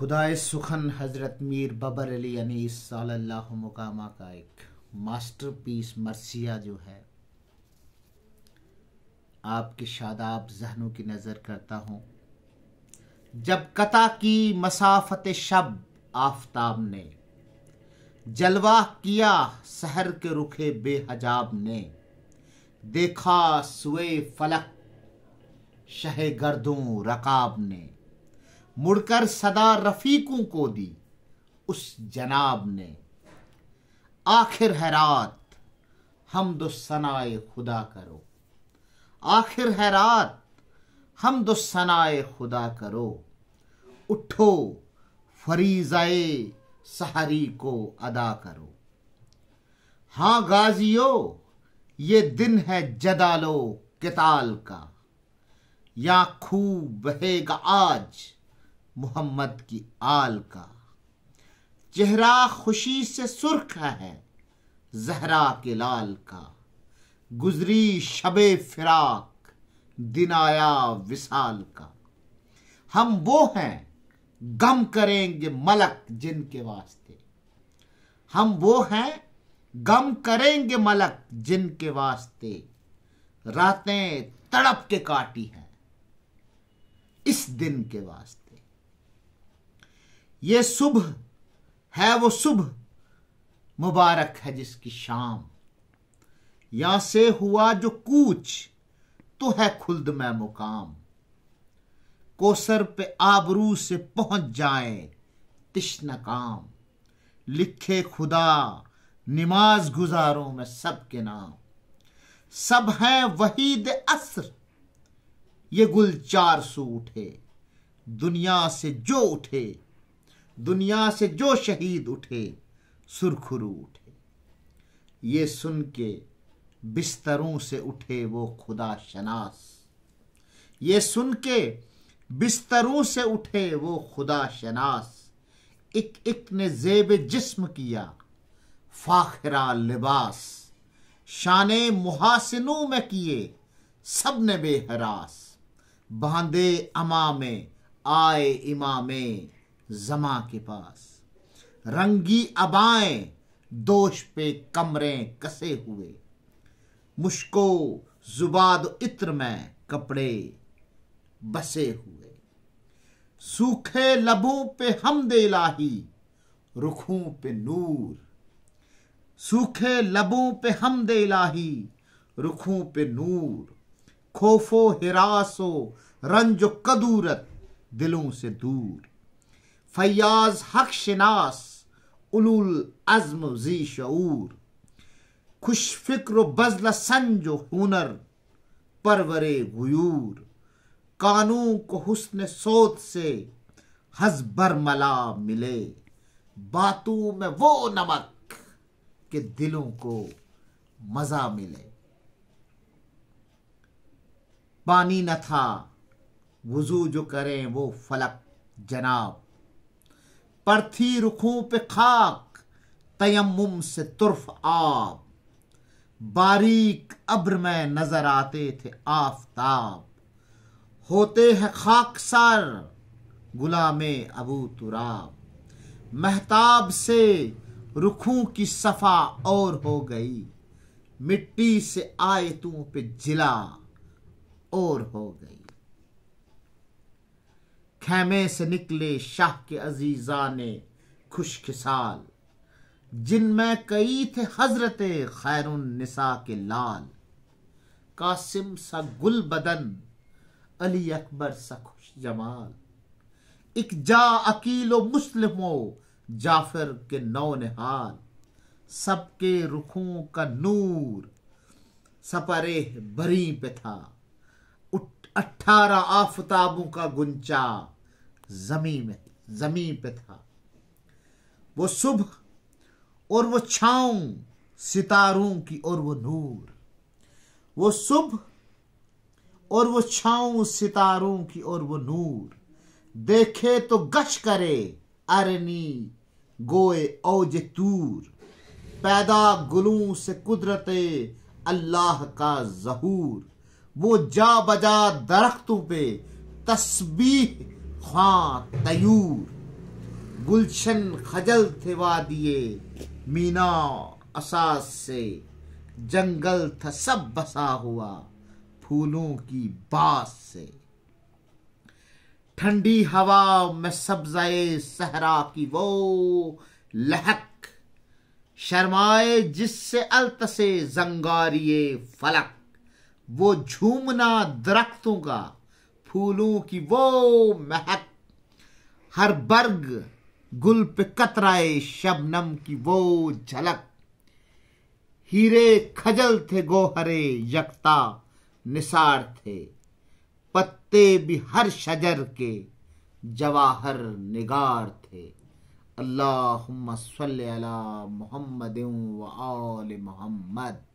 खुदाए सुखन हज़रत मीर बबर अली अनीस सल्लल्लाहु मुकामा का एक मास्टरपीस मरसिया जो है आपके शादाब जहनों की नज़र करता हूँ जब कता की मसाफत शब आफताब ने जलवा किया शहर के रुखे बेहजाब ने देखा सुए फलक शह गर्दों रकाब ने मुड़कर सदा रफीकों को दी उस जनाब ने आखिर है रात हम सनाए खुदा करो आखिर है रात हम सनाए खुदा करो उठो फरीजाए सहरी को अदा करो हाँ गाजियो ये दिन है जदालो किताल का या खूब बहेगा आज मोहम्मद की आल का चेहरा खुशी से सुर्ख है जहरा के लाल का गुजरी शबे फिराक दिनाया विशाल का हम वो हैं गम करेंगे मलक जिनके वास्ते हम वो हैं गम करेंगे मलक जिनके वास्ते रातें तड़प के काटी हैं इस दिन के वास्ते ये सुबह है वो सुबह मुबारक है जिसकी शाम यहां से हुआ जो कूच तो है खुल्द में मुकाम कोसर पे आबरू से पहुंच जाए तिश्न काम लिखे खुदा नमाज गुजारों में सबके नाम सब हैं वहीद असर ये गुल चार सू उठे दुनिया से जो उठे दुनिया से जो शहीद उठे सुरखुरू उठे ये सुन के बिस्तरों से उठे वो खुदा शनास ये सुन के बिस्तरों से उठे वो खुदा शनास इक इक ने जेब जिस्म किया फाखरा लिबास शान मुहासिनों में किए सब ने बेहरास बांधे अमा में आए इमामे जमा के पास रंगी अबाएं दोष पे कमरे कसे हुए मुश्को जुबाद इत्र में कपड़े बसे हुए सूखे लबों पे हम दे लाही रुखों पे नूर सूखे लबों पे हम दे लाही रुखों पे नूर खोफो हिरासो रंज कदूरत दिलों से दूर फयाज हक शनास उलूल अज़म जी शूर खुश फिक्र बजल संज हुनर परवरे गुयूर कानून को हुस्न सोत से हजबर मला मिले बातों में वो नमक के दिलों को मज़ा मिले पानी न था वजू जो करें वो फलक जनाब पर्थी रुखों पे खाक तयम से तुर्फ आब बारीक अब्र में नजर आते थे आफताब होते हैं खाक सार गुलाम अबू तुराब महताब से रुखों की सफा और हो गई मिट्टी से आयतों पे जिला और हो गई खेमे से निकले शाह के अजीजा ने खुश खिसाल जिनमें कई थे हजरत खैर निसा के लाल कासिम सा गुल बदन अली अकबर सा खुश जमाल एक जा अकीलो मुस्लिमो जाफिर के नौ निहाल सबके रुखों का नूर सपरे बरी पे था अट्ठारह आफताबों का गुंचा जमीन में जमीन पे था वो सुबह और वो छाऊ सितारों की और वो नूर वो सुबह और वो छाऊ सितारों की और वो नूर देखे तो गश करे अरनी गोए औज तूर पैदा गुलों से कुदरत अल्लाह का जहूर वो जा बजा दरख्तों पे तस्बीह खां तयूर गुलशन खजल थिवा दिए मीना असास से जंगल था सब बसा हुआ फूलों की बास से ठंडी हवा में सब्जाए सहरा की वो लहक शर्माए जिससे अल्त से जंगारिए फलक वो झूमना दरख्तों का फूलों की वो महक हर बर्ग गुल पे कतराए शबनम की वो झलक हीरे खजल थे गोहरे यकता निसार थे पत्ते भी हर शजर के जवाहर निगार थे अल्लाह सल मोहम्मद व आल मोहम्मद